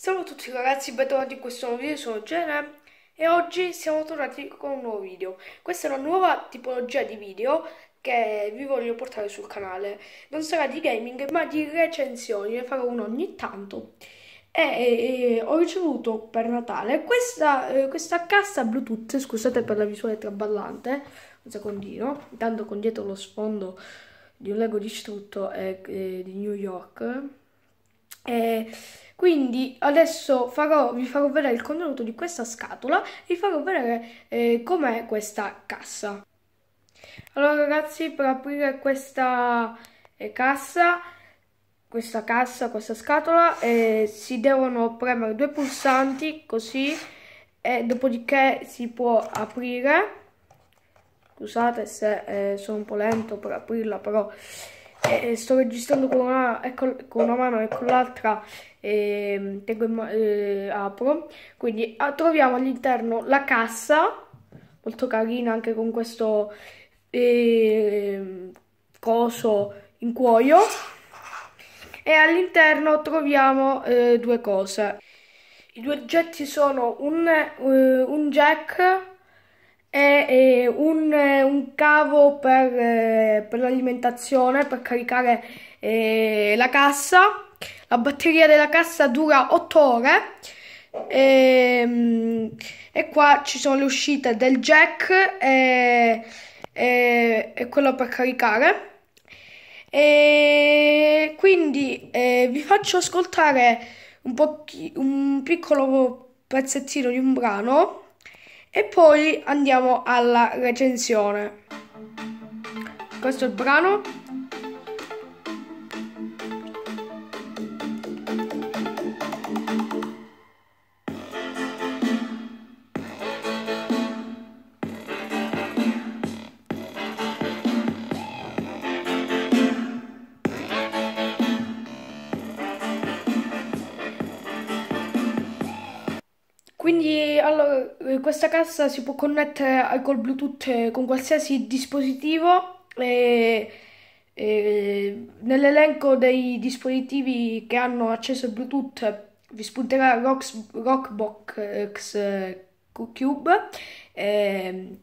Salve a tutti ragazzi, bentornati in questo nuovo video, sono Gene e oggi siamo tornati con un nuovo video. Questa è una nuova tipologia di video che vi voglio portare sul canale. Non sarà di gaming ma di recensioni, ne farò uno ogni tanto. E, e ho ricevuto per Natale questa, eh, questa, cassa Bluetooth, scusate per la visuale traballante, un secondino, intanto con dietro lo sfondo di un Lego distrutto eh, eh, di New York. E quindi adesso farò, vi farò vedere il contenuto di questa scatola vi farò vedere eh, com'è questa cassa. Allora ragazzi, per aprire questa eh, cassa, questa cassa, questa scatola, eh, si devono premere due pulsanti così e dopodiché si può aprire. Scusate se eh, sono un po' lento per aprirla, però eh, sto registrando con una, ecco, con una, mano e con l'altra eh, eh, apro quindi ah, troviamo all'interno la cassa molto carina anche con questo ehm, coso in cuoio e all'interno troviamo eh, due cose i due oggetti sono un, eh, un jack è un, un, cavo per, eh, per l'alimentazione, per caricare eh, la cassa. La batteria della cassa dura 8 ore e, ehm, e qua ci sono le uscite del jack e, e, e quello per caricare. E quindi eh, vi faccio ascoltare un, un piccolo pezzettino di un brano. E poi andiamo alla recensione. Questo è il brano Quindi allora, eh, questa cassa si può connettere col Bluetooth eh, con qualsiasi dispositivo e, e nell'elenco dei dispositivi che hanno acceso il Bluetooth vi spunterà Rocks, Rockbox eh, Cube eh,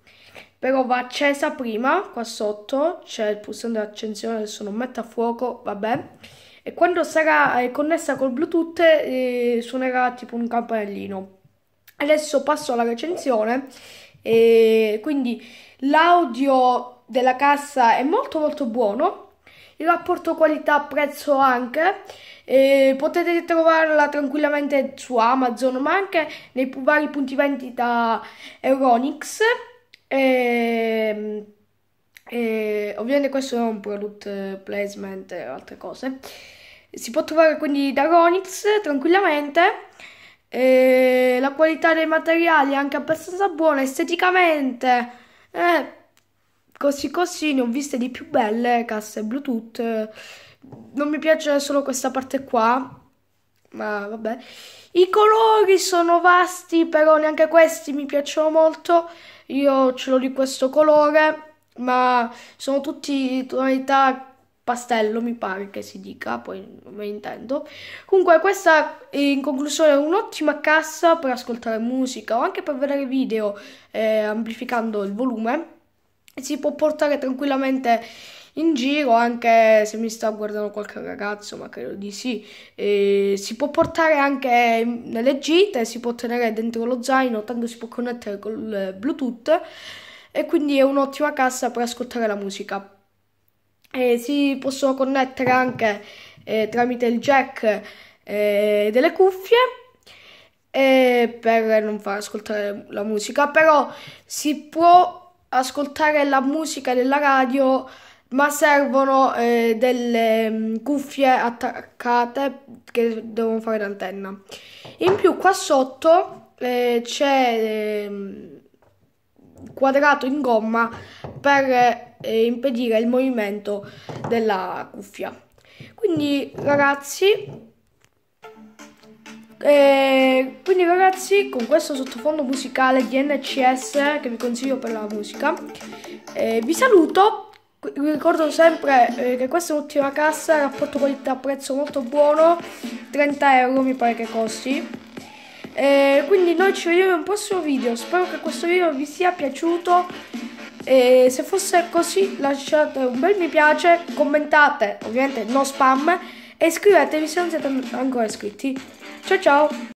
però va accesa prima qua sotto c'è il pulsante di accensione adesso non mette a fuoco vabbè e quando sarà connessa col bluetooth eh, suonerà tipo un campanellino Adesso passo alla recensione, e quindi l'audio della cassa è molto molto buono, il rapporto qualità-prezzo anche, potete trovarla tranquillamente su Amazon ma anche nei vari punti vendita Euronics. E, ehm, e, ovviamente questo è un product placement e altre cose. Si può trovare quindi da Ronix tranquillamente. E la qualità dei materiali è anche abbastanza buona esteticamente. Eh, così così ne ho viste di più belle, casse Bluetooth. Non mi piace solo questa parte qua, ma vabbè. I colori sono vasti, però neanche questi mi piacciono molto. Io ce l'ho di questo colore, ma sono tutti tonalità pastello mi pare che si dica, poi non me intendo. Comunque questa eh, in conclusione è un'ottima cassa per ascoltare musica o anche per vedere video eh, amplificando il volume. Si può portare tranquillamente in giro anche se mi sta guardando qualche ragazzo, ma credo di sì. Eh, si può portare anche nelle gite, si può tenere dentro lo zaino, tanto si può connettere con il Bluetooth e quindi è un'ottima cassa per ascoltare la musica eh, si possono connettere anche eh, tramite il jack eh, delle cuffie eh, per non far ascoltare la musica però si può ascoltare la musica della radio ma servono eh, delle mm, cuffie attaccate che devono fare l'antenna in più qua sotto eh, c'è ehm, quadrato in gomma per eh, impedire il movimento della cuffia. Quindi ragazzi, e eh, quindi ragazzi, con questo sottofondo musicale di NCS che vi consiglio per la musica, eh, vi saluto. Vi ricordo sempre eh, che questa è un'ottima cassa, rapporto qualità-prezzo molto buono, 30 euro mi pare che costi. Eh, quindi noi ci vediamo in un prossimo video, spero che questo video vi sia piaciuto. E se fosse così lasciate un bel mi piace, commentate, ovviamente no spam, e iscrivetevi se non siete ancora iscritti. Ciao ciao!